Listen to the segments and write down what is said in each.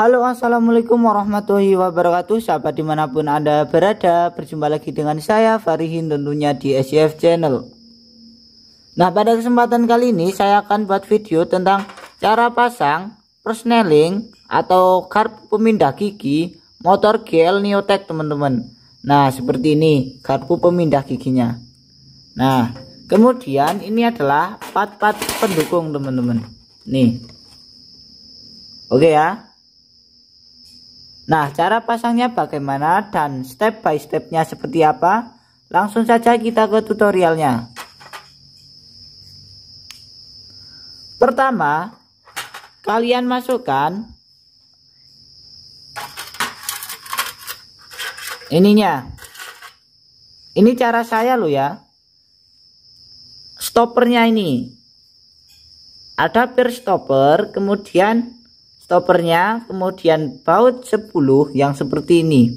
Halo assalamualaikum warahmatullahi wabarakatuh Sahabat dimanapun anda berada Berjumpa lagi dengan saya Farihin tentunya di SCF channel Nah pada kesempatan kali ini Saya akan buat video tentang Cara pasang persneling Atau kartu pemindah gigi Motor GL Neotech teman-teman Nah seperti ini Kartu pemindah giginya Nah kemudian ini adalah pat-pat pendukung teman-teman Nih Oke ya Nah, cara pasangnya bagaimana dan step by stepnya seperti apa? Langsung saja kita ke tutorialnya. Pertama, kalian masukkan ininya. Ini cara saya loh ya. Stoppernya ini. Ada per stopper, kemudian stopernya kemudian baut 10 yang seperti ini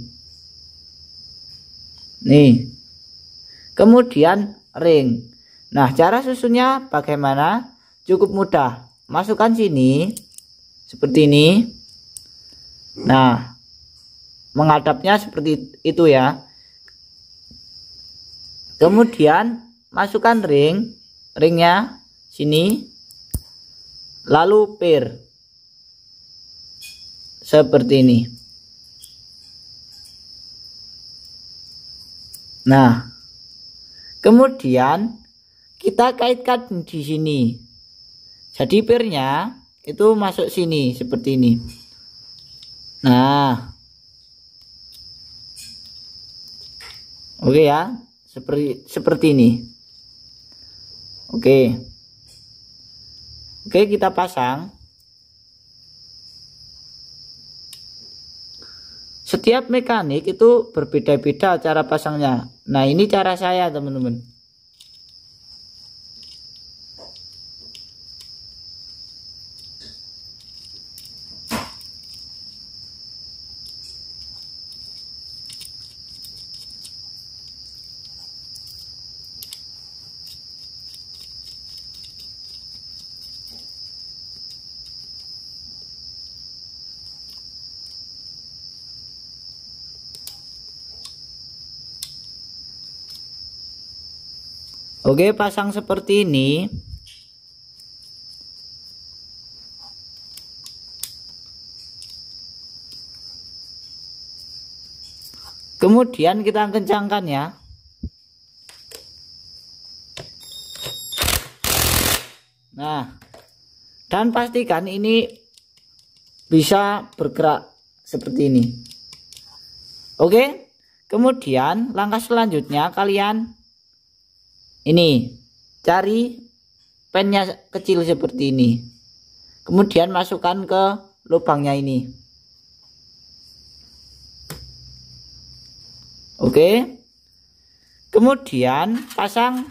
nih kemudian ring nah cara susunnya bagaimana cukup mudah masukkan sini seperti ini nah menghadapnya seperti itu ya kemudian masukkan ring ringnya sini lalu pir seperti ini. Nah, kemudian kita kaitkan di sini. Jadi pirnya itu masuk sini seperti ini. Nah. Oke okay ya, seperti seperti ini. Oke. Okay. Oke, okay, kita pasang. Setiap mekanik itu berbeda-beda cara pasangnya. Nah, ini cara saya, teman-teman. Oke, pasang seperti ini. Kemudian kita kencangkan ya. Nah, dan pastikan ini bisa bergerak seperti ini. Oke, kemudian langkah selanjutnya kalian ini cari pennya kecil seperti ini kemudian masukkan ke lubangnya ini oke kemudian pasang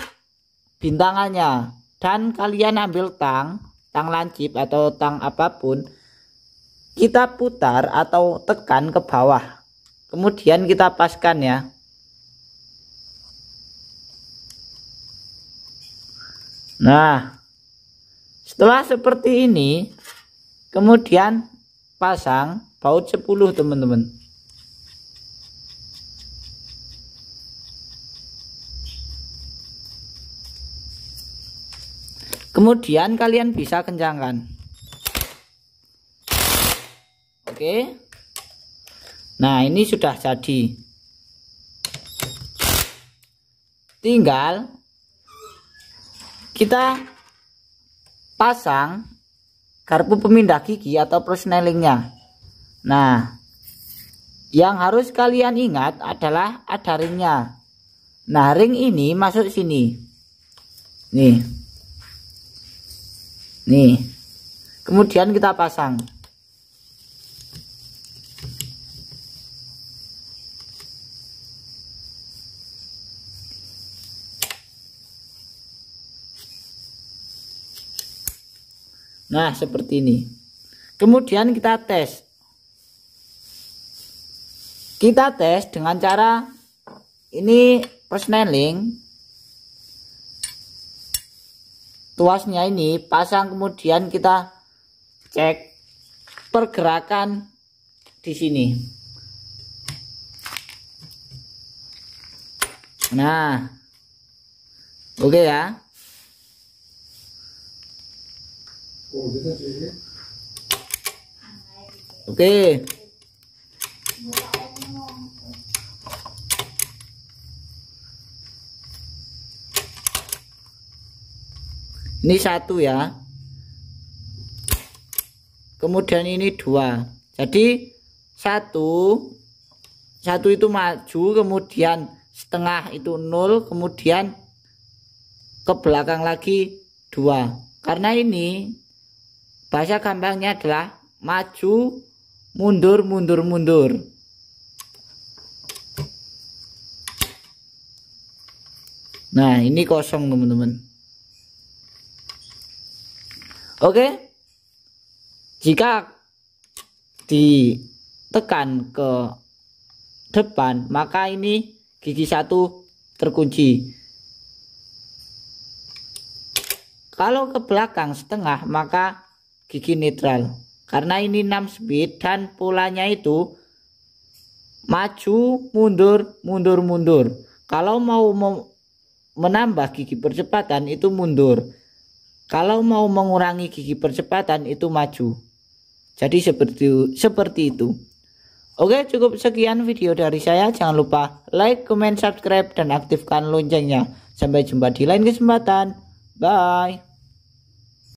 bintangannya dan kalian ambil tang tang lancip atau tang apapun kita putar atau tekan ke bawah kemudian kita paskan ya Nah, setelah seperti ini, kemudian pasang baut 10 teman-teman. Kemudian kalian bisa kencangkan. Oke. Nah, ini sudah jadi. Tinggal kita pasang garpu pemindah gigi atau persnelingnya nah yang harus kalian ingat adalah ada ringnya nah ring ini masuk sini nih nih kemudian kita pasang Nah, seperti ini. Kemudian kita tes. Kita tes dengan cara ini persneling. Tuasnya ini pasang kemudian kita cek pergerakan di sini. Nah. Oke okay ya. Oh, gitu Oke. Okay. Ini satu ya. Kemudian ini dua. Jadi satu, satu itu maju, kemudian setengah itu nol, kemudian ke belakang lagi dua. Karena ini Bahasa gampangnya adalah maju, mundur, mundur, mundur. Nah, ini kosong teman-teman. Oke. Jika ditekan ke depan, maka ini gigi satu terkunci. Kalau ke belakang setengah, maka gigi netral. Karena ini 6 speed dan polanya itu maju, mundur, mundur, mundur. Kalau mau menambah gigi percepatan itu mundur. Kalau mau mengurangi gigi percepatan itu maju. Jadi seperti seperti itu. Oke, cukup sekian video dari saya. Jangan lupa like, comment, subscribe, dan aktifkan loncengnya. Sampai jumpa di lain kesempatan. Bye.